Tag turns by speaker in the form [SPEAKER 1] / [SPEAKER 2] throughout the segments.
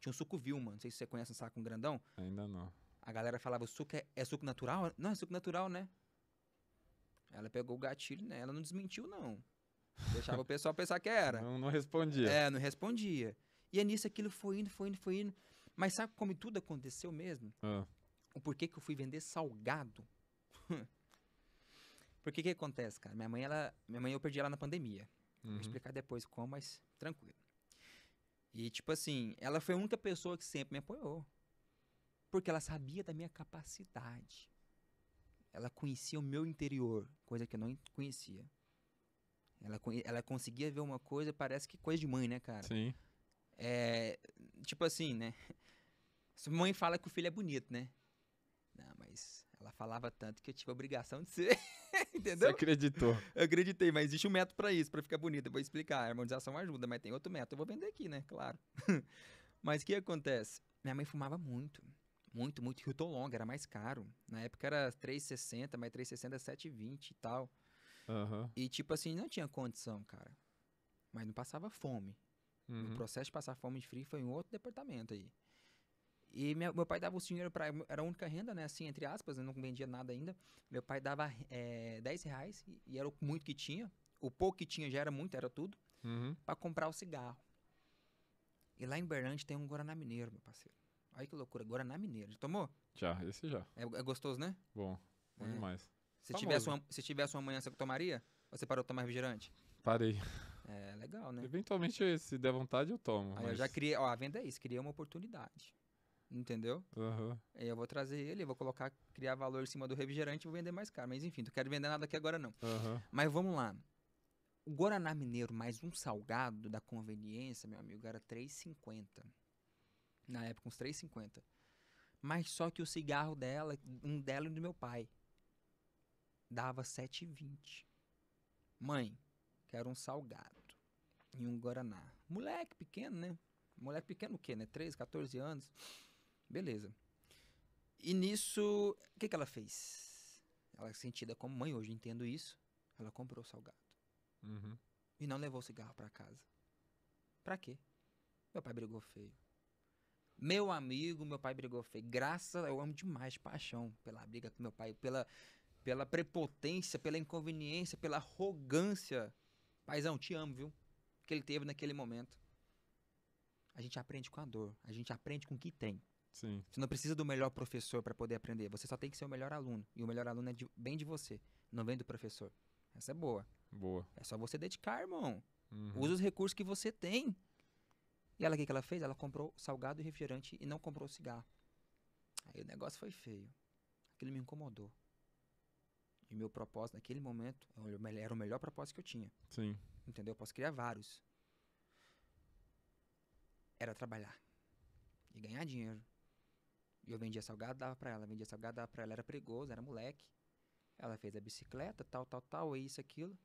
[SPEAKER 1] Tinha o suco Vilma, não sei se você conhece um saco com grandão. Ainda não. A galera falava, o suco é, é suco natural? Não, é suco natural, né? Ela pegou o gatilho, né? Ela não desmentiu, não. Deixava o pessoal pensar que era. Não, não respondia. É, não respondia. E é nisso aquilo foi indo, foi indo, foi indo. Mas sabe como tudo aconteceu mesmo? Ah. O porquê que eu fui vender salgado? Porque o que acontece, cara? Minha mãe, ela, minha mãe eu perdi ela na pandemia. Uhum. Vou explicar depois como, mas tranquilo. E, tipo assim, ela foi a única pessoa que sempre me apoiou. Porque ela sabia da minha capacidade. Ela conhecia o meu interior, coisa que eu não conhecia. Ela, ela conseguia ver uma coisa, parece que coisa de mãe, né, cara? Sim. É, tipo assim, né? Sua mãe fala que o filho é bonito, né? Não, mas ela falava tanto que eu tive a obrigação de ser. Entendeu? Você acreditou. Eu acreditei, mas existe um método para isso, para ficar bonito. Eu vou explicar. A harmonização ajuda, mas tem outro método. Eu vou vender aqui, né? Claro. mas o que acontece? Minha mãe fumava muito. Muito, muito. Rio Tolonga era mais caro. Na época era 3,60, mas 3,60 é 7,20 e tal. Uhum. E tipo assim, não tinha condição, cara. Mas não passava fome. Uhum. O processo de passar fome de frio foi em outro departamento aí. E minha, meu pai dava o dinheiro para Era a única renda, né? Assim, entre aspas, eu não vendia nada ainda. Meu pai dava é, eh, 10 reais e, e, era o muito que tinha. O pouco que tinha já era muito, era tudo. Uhum. para comprar o cigarro. E lá em Berlândia tem um Guaraná Mineiro, meu parceiro. Olha que loucura, Guaraná Mineiro. Já tomou? Já, esse já. É, é gostoso, né? Bom, bom é. demais. Se tivesse, uma, se tivesse uma manhã, você tomaria? Ou você parou de tomar refrigerante? Parei. É legal, né? Eventualmente, se der vontade, eu tomo. Aí mas... eu já criei, ó, a venda é isso, criei uma oportunidade entendeu? Uhum. E eu vou trazer ele, vou colocar, criar valor em cima do refrigerante e vou vender mais caro. Mas enfim, não quero vender nada aqui agora não. Uhum. Mas vamos lá. O Guaraná Mineiro mais um salgado da conveniência, meu amigo, era 3,50. Na época, uns 3,50. Mas só que o cigarro dela, um dela e do meu pai, dava 7,20. Mãe, quero um salgado e um Guaraná. Moleque pequeno, né? Moleque pequeno o quê, né? 13, 14 anos. Beleza. E nisso, o que, que ela fez? Ela é sentida como mãe, hoje entendo isso. Ela comprou o salgado. Uhum. E não levou o cigarro para casa. Pra quê? Meu pai brigou feio. Meu amigo, meu pai brigou feio. Graças, eu amo demais, paixão pela briga com meu pai, pela, pela prepotência, pela inconveniência, pela arrogância. Paizão, te amo, viu? Que ele teve naquele momento. A gente aprende com a dor, a gente aprende com o que tem. Sim. Você não precisa do melhor professor para poder aprender. Você só tem que ser o melhor aluno. E o melhor aluno é de, bem de você, não vem do professor. Essa é boa. Boa. É só você dedicar, irmão. Uhum. Usa os recursos que você tem. E ela, o que, que ela fez? Ela comprou salgado e refrigerante e não comprou cigarro. Aí o negócio foi feio. Aquilo me incomodou. E meu propósito naquele momento é era o melhor propósito que eu tinha. Sim. Entendeu? Eu posso criar vários. Era trabalhar e ganhar dinheiro e eu vendia salgado, dava pra ela, vendia salgado, dava pra ela, era perigoso, era moleque. Ela fez a bicicleta, tal, tal, tal, é isso, aquilo.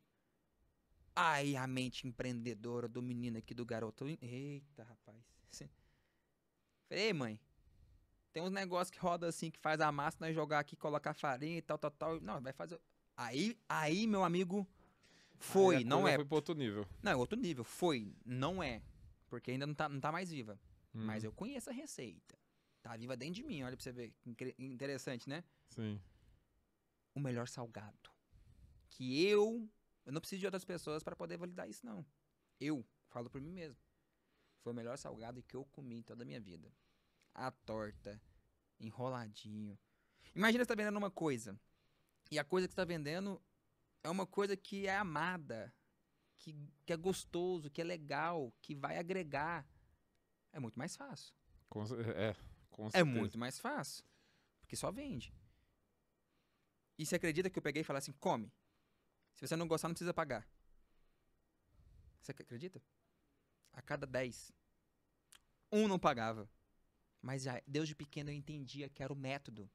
[SPEAKER 1] Aí a mente empreendedora do menino aqui, do garoto. Eita, rapaz. Falei, mãe, tem uns negócios que roda assim, que faz a massa, nós né, jogar aqui, colocar farinha e tal, tal, tal. Não, vai fazer. Aí, aí meu amigo, foi, aí não é. Foi pro outro nível. Não, é outro nível. Foi, não é. Porque ainda não tá, não tá mais viva. Hum. Mas eu conheço a receita. Tá viva dentro de mim, olha pra você ver. Interessante, né? Sim. O melhor salgado. Que eu. Eu não preciso de outras pessoas para poder validar isso, não. Eu falo por mim mesmo. Foi o melhor salgado que eu comi toda a minha vida. A torta, enroladinho. Imagina você tá vendendo uma coisa. E a coisa que você tá vendendo é uma coisa que é amada, que, que é gostoso, que é legal, que vai agregar. É muito mais fácil. É. Com é muito mais fácil. Porque só vende. E você acredita que eu peguei e falei assim, come. Se você não gostar, não precisa pagar. Você acredita? A cada 10, um não pagava. Mas desde pequeno eu entendia que era o método.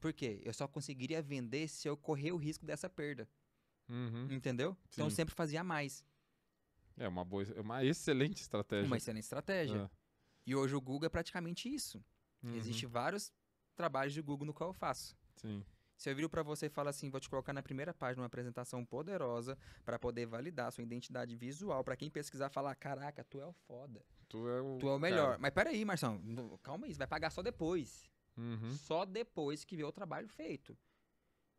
[SPEAKER 1] Por quê? Eu só conseguiria vender se eu correr o risco dessa perda. Uhum. Entendeu? Sim. Então eu sempre fazia mais. É uma boa, uma excelente estratégia. Uma excelente estratégia. É. E hoje o Google é praticamente isso. Uhum. Existem vários trabalhos de Google no qual eu faço. Sim. Se eu viro para você e falo assim, vou te colocar na primeira página uma apresentação poderosa para poder validar sua identidade visual, para quem pesquisar falar, caraca, tu é o foda. Tu é o, tu é o melhor. Cara. Mas peraí, Marção, calma aí, você vai pagar só depois. Uhum. Só depois que vê o trabalho feito.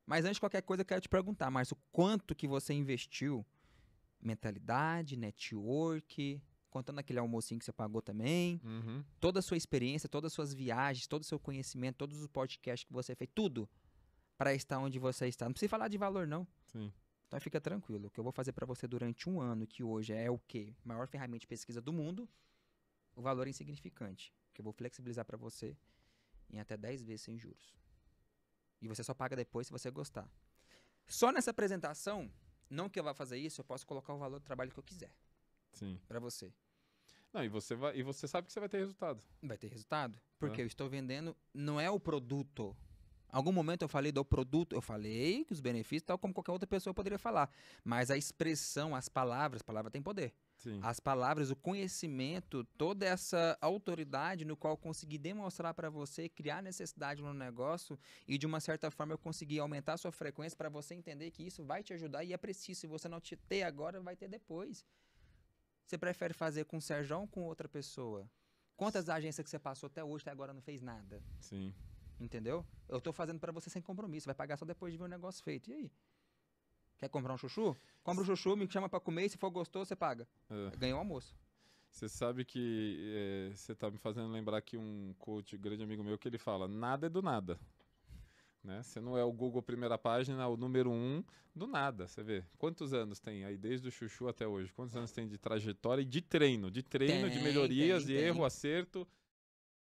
[SPEAKER 1] Mas antes de qualquer coisa, eu quero te perguntar, Márcio, quanto que você investiu? Mentalidade, network, contando aquele almocinho que você pagou também, uhum. toda a sua experiência, todas as suas viagens, todo o seu conhecimento, todos os podcasts que você fez, tudo para estar onde você está. Não precisa falar de valor, não. Sim. Então fica tranquilo, o que eu vou fazer para você durante um ano, que hoje é o quê? Maior ferramenta de pesquisa do mundo, o valor é insignificante, que eu vou flexibilizar para você em até 10 vezes sem juros. E você só paga depois se você gostar. Só nessa apresentação, não que eu vá fazer isso, eu posso colocar o valor do trabalho que eu quiser. Sim. para você. Não, e você vai e você sabe que você vai ter resultado. Vai ter resultado, porque é. eu estou vendendo não é o produto. Algum momento eu falei do produto, eu falei que os benefícios, tal como qualquer outra pessoa poderia falar, mas a expressão, as palavras, palavra tem poder. Sim. As palavras, o conhecimento, toda essa autoridade no qual eu consegui demonstrar para você, criar necessidade no negócio e de uma certa forma eu consegui aumentar a sua frequência para você entender que isso vai te ajudar e é preciso. Se você não te ter agora, vai ter depois. Você prefere fazer com o Sérgio ou com outra pessoa? Quantas agências que você passou até hoje até agora não fez nada? Sim. Entendeu? Eu tô fazendo para você sem compromisso. Vai pagar só depois de ver o negócio feito. E aí? Quer comprar um chuchu? Compra um chuchu, me chama para comer e se for gostoso, você paga. É. Ganhou o almoço. Você sabe que eh, você é, tá me fazendo lembrar que um coach, grande amigo meu, que ele fala: nada é do nada. Né? Você não é o Google primeira página, o número um, do nada, você vê. Quantos anos tem aí, desde o chuchu até hoje? Quantos anos tem de trajetória e de treino? De treino, tem, de melhorias, tem, de tem. erro, acerto,